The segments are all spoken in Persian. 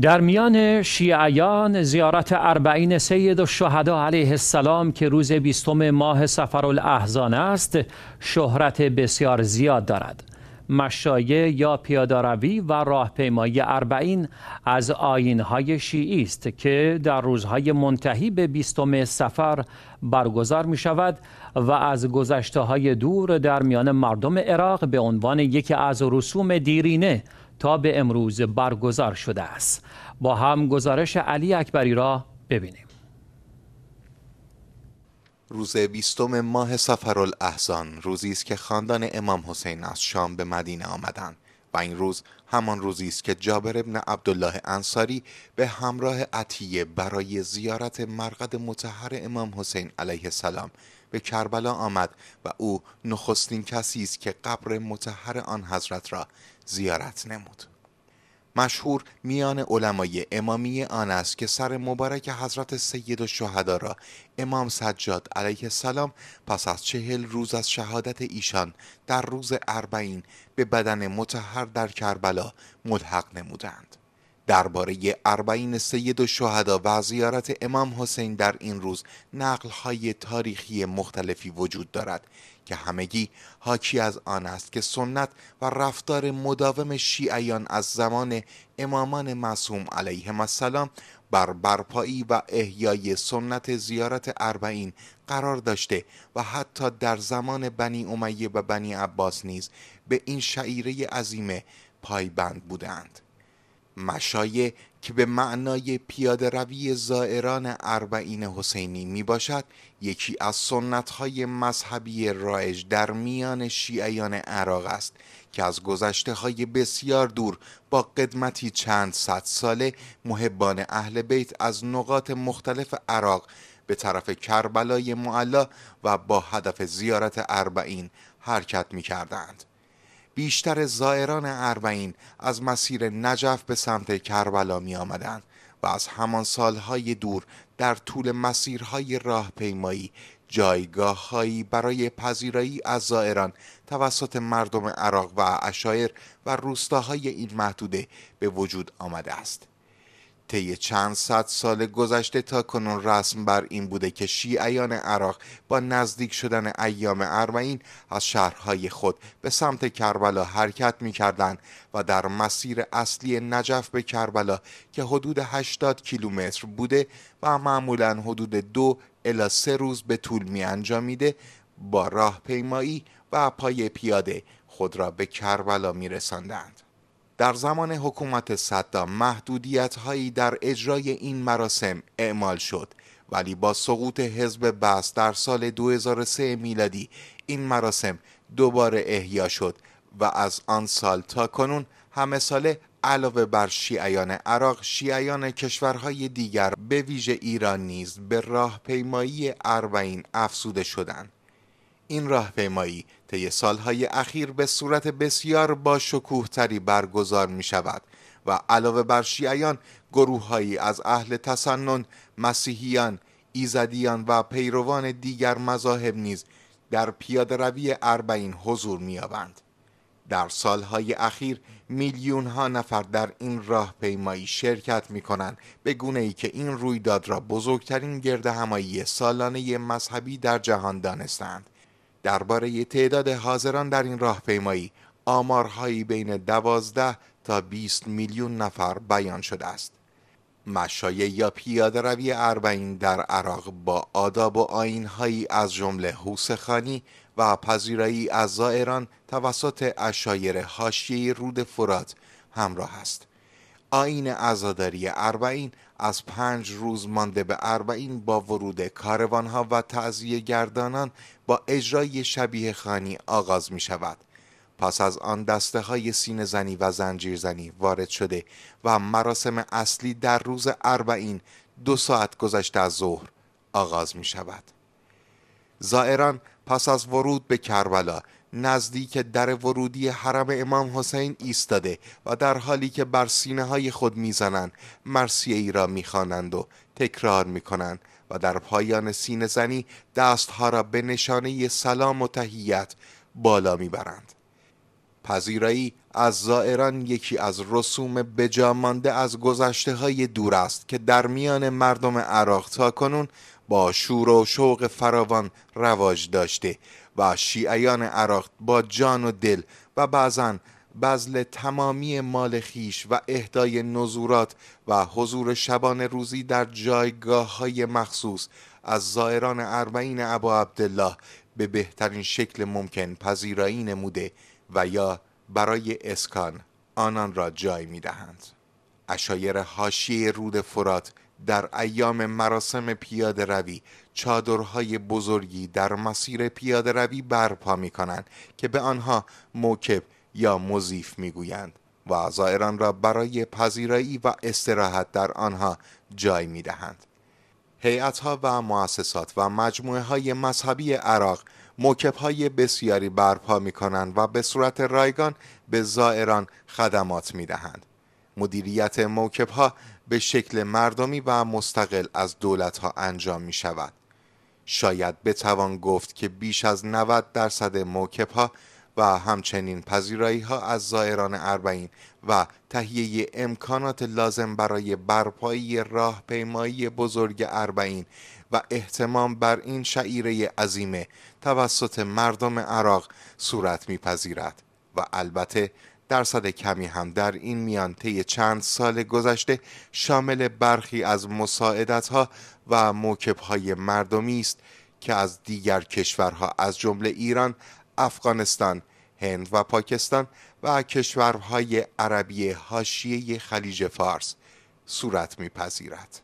در میان شیعیان زیارت اربعین سید و شهدا علیه السلام که روز بیستم ماه سفر الاحزان است شهرت بسیار زیاد دارد مشایه یا پیاداروی و راهپیمایی اربعین از آینهای شیعی است که در روزهای منتهی به بیستم سفر برگزار می شود و از گذشته های دور در میان مردم عراق به عنوان یکی از رسوم دیرینه تا به امروز برگزار شده است با هم گزارش علی اکبری را ببینیم روز بیستم ماه سفر الاحزان روزی است که خاندان امام حسین از شام به مدینه آمدند و این روز همان روزی است که جابر ابن عبدالله انصاری به همراه عطیه برای زیارت مرقد متحر امام حسین علیه السلام به کربلا آمد و او نخستین کسی است که قبر متحر آن حضرت را زیارت نمود مشهور میان علمای امامی آن است که سر مبارک حضرت سید و را امام سجاد علیه السلام پس از چهل روز از شهادت ایشان در روز اربعین به بدن متحر در کربلا ملحق نمودند درباره اربعین سید و شهدا و زیارت امام حسین در این روز نقل های تاریخی مختلفی وجود دارد که همگی حاکی از آن است که سنت و رفتار مداوم شیعیان از زمان امامان معصوم علیه السلام بر برپایی و احیای سنت زیارت اربعین قرار داشته و حتی در زمان بنی امیه و بنی عباس نیز به این شعیره عظیمه پایبند بودند مشایه که به معنای پیاده روی زائران اربعین حسینی می باشد یکی از سنت های مذهبی رایج در میان شیعیان عراق است که از گذشته های بسیار دور با قدمتی چند صد ساله محبان اهل بیت از نقاط مختلف عراق به طرف کربلای معلا و با هدف زیارت اربعین حرکت می کردند. بیشتر زائران اربعین از مسیر نجف به سمت کربلا می آمدند و از همان سالهای دور در طول مسیرهای راهپیمایی جایگاههایی برای پذیرایی از زائران توسط مردم عراق و اشایر و روستاهای این محدوده به وجود آمده است. طی چند صد سال گذشته تا کنون رسم بر این بوده که شیعیان عراق با نزدیک شدن ایام اربعین از شهرهای خود به سمت کربلا حرکت می کردن و در مسیر اصلی نجف به کربلا که حدود 80 کیلومتر بوده و معمولا حدود دو الا سه روز به طول می انجامیده با راهپیمایی و پای پیاده خود را به کربلا می رسندند. در زمان حکومت صدام محدودیت هایی در اجرای این مراسم اعمال شد ولی با سقوط حزب بس در سال 2003 میلادی این مراسم دوباره احیا شد و از آن سال تا کنون همه ساله علاوه بر شیعیان عراق شیعیان کشورهای دیگر به ویژه ایران نیز به راهپیمایی اربعین افسوده شدند این راهپیمایی طی سالهای اخیر به صورت بسیار با شکوه تری برگزار می شود و علاوه بر شیعیان گروههایی از اهل تسنن، مسیحیان، ایزدیان و پیروان دیگر مذاهب نیز در پیاده روی اربعین حضور می می‌یابند. در سالهای اخیر میلیون ها نفر در این راهپیمایی شرکت می کنند به گونه ای که این رویداد را بزرگترین گرد همایی سالانه مذهبی در جهان دانستند. درباره تعداد حاضران در این راهپیمایی آمارهایی بین 12 تا 20 میلیون نفر بیان شده است. مشایع یا پیاده روی اربعین در عراق با آداب و آینهایی از جمله حوسخانی و پذیرایی از زائران توسط اشایر حاشیه رود فرات همراه است. آین ازاداری اربعین از پنج روز مانده به اربعین با ورود کاروانها و تعذیه گردانان با اجرای شبیه خانی آغاز می شود. پس از آن دسته های سین زنی و زنجیر زنی وارد شده و مراسم اصلی در روز اربعین دو ساعت گذشته از ظهر آغاز می شود. زائران پس از ورود به کربلا نزدیک در ورودی حرم امام حسین ایستاده و در حالی که بر سینه های خود میزنند مرسیه ای را میخوانند و تکرار میکنند و در پایان سینه زنی ها را به نشانه سلام و تهیت بالا میبرند پذیرایی از زائران یکی از رسوم بجامانده از گذشته های دور است که در میان مردم عراق تا کنون با شور و شوق فراوان رواج داشته و شیعیان عراق با جان و دل و بعضا بذل تمامی مال خیش و اهدای نزورات و حضور شبان روزی در جایگاه های مخصوص از زائران اربعین ابا عبدالله به بهترین شکل ممکن پذیرایی نموده و یا برای اسکان آنان را جای می دهند. اشایر حاشیه رود فرات در ایام مراسم پیاده روی چادرهای بزرگی در مسیر پیاده روی برپا می کنند که به آنها موکب یا مزیف می گویند و زائران را برای پذیرایی و استراحت در آنها جای می دهند. هیات ها و مؤسسات و مجموعه های مذهبی عراق موکب های بسیاری برپا می کنند و به صورت رایگان به زائران خدمات می دهند. مدیریت موکب ها به شکل مردمی و مستقل از دولت ها انجام می شود. شاید بتوان گفت که بیش از 90 درصد موکب ها و همچنین پذیرایی ها از زائران اربعین و تهیه امکانات لازم برای برپایی راهپیمایی بزرگ اربعین و احتمام بر این شعیره عظیمه توسط مردم عراق صورت میپذیرد و البته درصد کمی هم در این میان طی چند سال گذشته شامل برخی از مساعدت ها و موکب های مردمی است که از دیگر کشورها از جمله ایران، افغانستان، هند و پاکستان و کشورهای عربی حاشیه خلیج فارس صورت میپذیرد.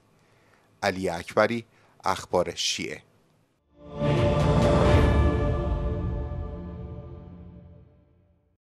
علی اکبری اخبار شیعه